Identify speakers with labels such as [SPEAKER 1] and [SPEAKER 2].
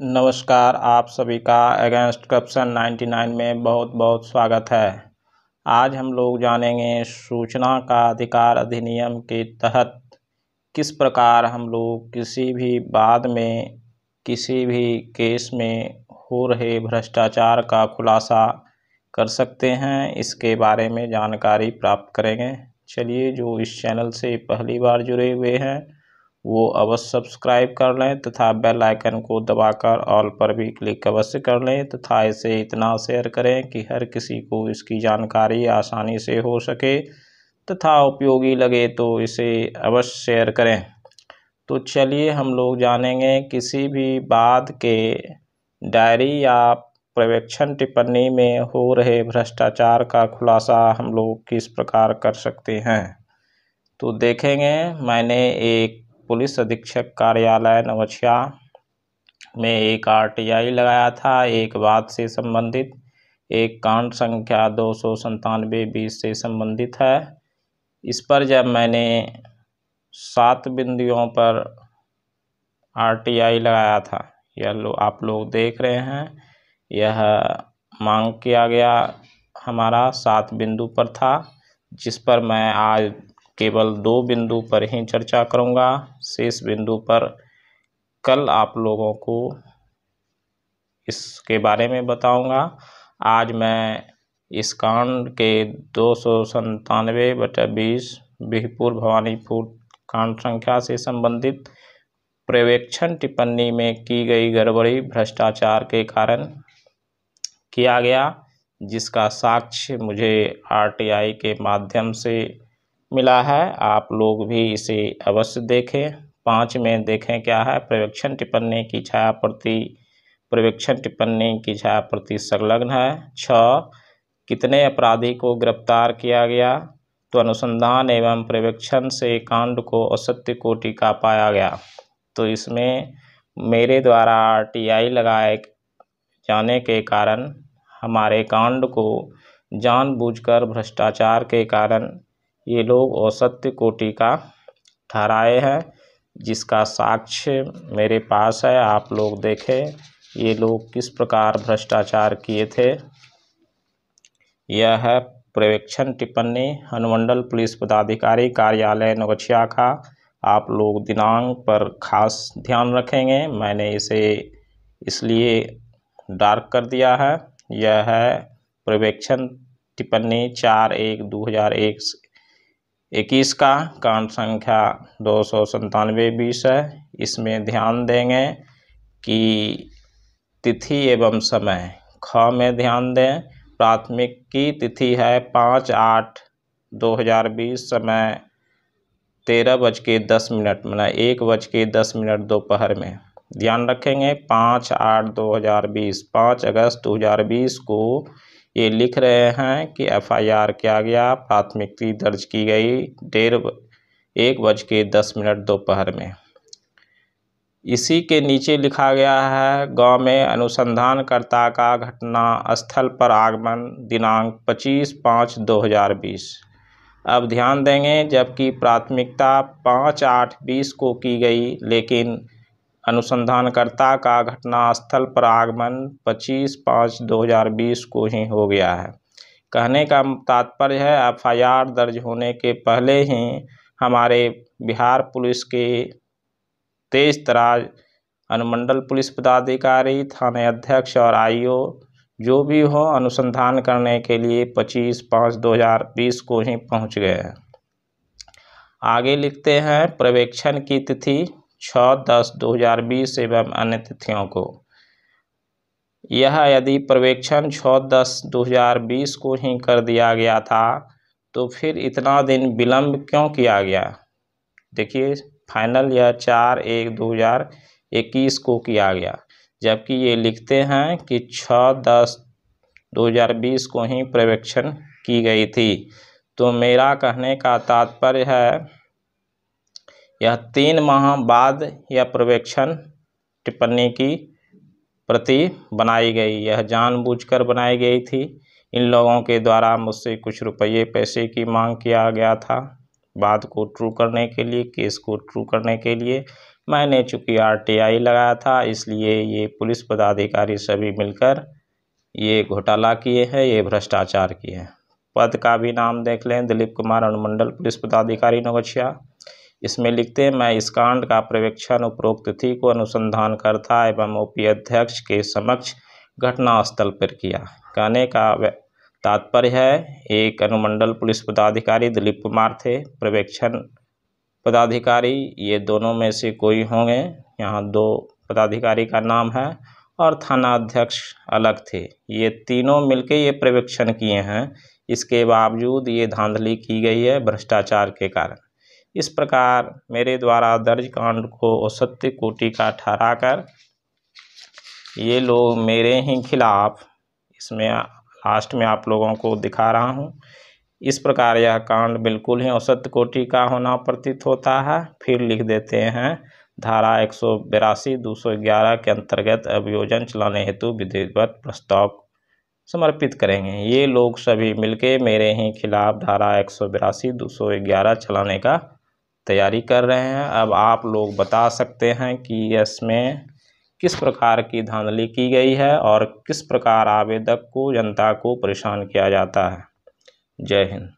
[SPEAKER 1] नमस्कार आप सभी का अगेंस्ट करप्शन 99 में बहुत बहुत स्वागत है आज हम लोग जानेंगे सूचना का अधिकार अधिनियम के तहत किस प्रकार हम लोग किसी भी बाद में किसी भी केस में हो रहे भ्रष्टाचार का खुलासा कर सकते हैं इसके बारे में जानकारी प्राप्त करेंगे चलिए जो इस चैनल से पहली बार जुड़े हुए हैं वो अवश्य सब्सक्राइब कर लें तथा बेल आइकन को दबाकर ऑल पर भी क्लिक अवश्य कर लें तथा इसे इतना शेयर करें कि हर किसी को इसकी जानकारी आसानी से हो सके तथा उपयोगी लगे तो इसे अवश्य शेयर करें तो चलिए हम लोग जानेंगे किसी भी बात के डायरी या प्रवेक्षण टिप्पणी में हो रहे भ्रष्टाचार का खुलासा हम लोग किस प्रकार कर सकते हैं तो देखेंगे मैंने एक पुलिस अधीक्षक कार्यालय नवछिया में एक आर लगाया था एक बात से संबंधित एक कांड संख्या दो सौ संतानवे बीस से संबंधित है इस पर जब मैंने सात बिंदुओं पर आरटीआई लगाया था यह लो आप लोग देख रहे हैं यह मांग किया गया हमारा सात बिंदु पर था जिस पर मैं आज केवल दो बिंदु पर ही चर्चा करूँगा शेष बिंदु पर कल आप लोगों को इसके बारे में बताऊँगा आज मैं इस कांड के दो सौ संतानवे बटा बीस बिहपुर भवानीपुर कांड संख्या से संबंधित पर्यवेक्षण टिप्पणी में की गई गड़बड़ी भ्रष्टाचार के कारण किया गया जिसका साक्ष्य मुझे आरटीआई के माध्यम से मिला है आप लोग भी इसे अवश्य देखें पाँच में देखें क्या है पर्यवेक्षण टिप्पणी की छाया प्रति पर्यवेक्षण टिप्पणी की छाया प्रति संलग्न है छ कितने अपराधी को गिरफ्तार किया गया तो अनुसंधान एवं पर्यवेक्षण से कांड को असत्य को का पाया गया तो इसमें मेरे द्वारा आरटीआई लगाए जाने के कारण हमारे कांड को जानबूझकर भ्रष्टाचार के कारण ये लोग असत्य कोटि का ठहराए हैं जिसका साक्ष्य मेरे पास है आप लोग देखें ये लोग किस प्रकार भ्रष्टाचार किए थे यह है पर्यवेक्षण टिप्पणी अनुमंडल पुलिस पदाधिकारी कार्यालय नवछिया का आप लोग दिनांक पर खास ध्यान रखेंगे मैंने इसे इसलिए डार्क कर दिया है यह है पर्यवेक्षण टिप्पणी चार एक दो हज़ार एक इक्कीस का कांड संख्या दो सौ संतानवे बीस है इसमें ध्यान देंगे कि तिथि एवं समय ख में ध्यान दें प्राथमिक की तिथि है पाँच आठ दो हज़ार बीस समय तेरह बज के दस मिनट मतलब एक बज के दस मिनट दोपहर में ध्यान रखेंगे पाँच आठ दो हज़ार बीस पाँच अगस्त दो हज़ार बीस को ये लिख रहे हैं कि एफआईआर किया गया प्राथमिकी दर्ज की गई डेढ़ एक बज के दस मिनट दोपहर में इसी के नीचे लिखा गया है गांव में अनुसंधानकर्ता का घटना स्थल पर आगमन दिनांक 25 पाँच 2020 अब ध्यान देंगे जबकि प्राथमिकता पाँच आठ बीस को की गई लेकिन अनुसंधानकर्ता का घटनास्थल पर आगमन 25 पाँच 2020 को ही हो गया है कहने का तात्पर्य है एफआईआर दर्ज होने के पहले ही हमारे बिहार पुलिस के तेज तराज अनुमंडल पुलिस पदाधिकारी थाने अध्यक्ष और आईओ जो भी हो अनुसंधान करने के लिए 25 पाँच 2020 को ही पहुंच गए हैं आगे लिखते हैं प्रवेक्षण की तिथि छः दस दो हज़ार बीस एवं अन्य तिथियों को यह यदि पर्यवेक्षण छः दस दो हज़ार बीस को ही कर दिया गया था तो फिर इतना दिन विलम्ब क्यों किया गया देखिए फाइनल यह चार एक दो हज़ार इक्कीस को किया गया जबकि ये लिखते हैं कि छः दस दो हज़ार बीस को ही पर्यवेक्षण की गई थी तो मेरा कहने का तात्पर्य है यह तीन माह बाद यह पर्यवेक्षण टिप्पणी की प्रति बनाई गई यह जानबूझकर बनाई गई थी इन लोगों के द्वारा मुझसे कुछ रुपये पैसे की मांग किया गया था बात को ट्रू करने के लिए केस को ट्रू करने के लिए मैंने चूँकि आरटीआई लगाया था इसलिए ये पुलिस पदाधिकारी सभी मिलकर ये घोटाला किए हैं ये भ्रष्टाचार किए हैं पद का भी नाम देख लें दिलीप कुमार अनुमंडल पुलिस पदाधिकारी नगछिया इसमें लिखते हैं मैं इस कांड का पर्यवेक्षण उपरोक्त तिथि को करता एवं ओपी अध्यक्ष के समक्ष घटनास्थल पर किया कहने का तात्पर्य है एक अनुमंडल पुलिस पदाधिकारी दिलीप कुमार थे पर्यवेक्षण पदाधिकारी ये दोनों में से कोई होंगे यहाँ दो पदाधिकारी का नाम है और थाना अध्यक्ष अलग थे ये तीनों मिलके ये पर्यवेक्षण किए हैं इसके बावजूद ये धांधली की गई है भ्रष्टाचार के कारण इस प्रकार मेरे द्वारा दर्ज कांड को असत्य कोटि का ठहरा कर ये लोग मेरे ही खिलाफ इसमें लास्ट में आप लोगों को दिखा रहा हूँ इस प्रकार यह कांड बिल्कुल ही औसत कोटि का होना प्रतीत होता है फिर लिख देते हैं धारा एक सौ बिरासी दो सौ ग्यारह के अंतर्गत अभियोजन चलाने हेतु विधिवत प्रस्ताव समर्पित करेंगे ये लोग सभी मिलके मेरे ही खिलाफ धारा एक सौ बिरासी दो सौ ग्यारह चलाने का तैयारी कर रहे हैं अब आप लोग बता सकते हैं कि इसमें किस प्रकार की धांधली की गई है और किस प्रकार आवेदक को जनता को परेशान किया जाता है जय हिंद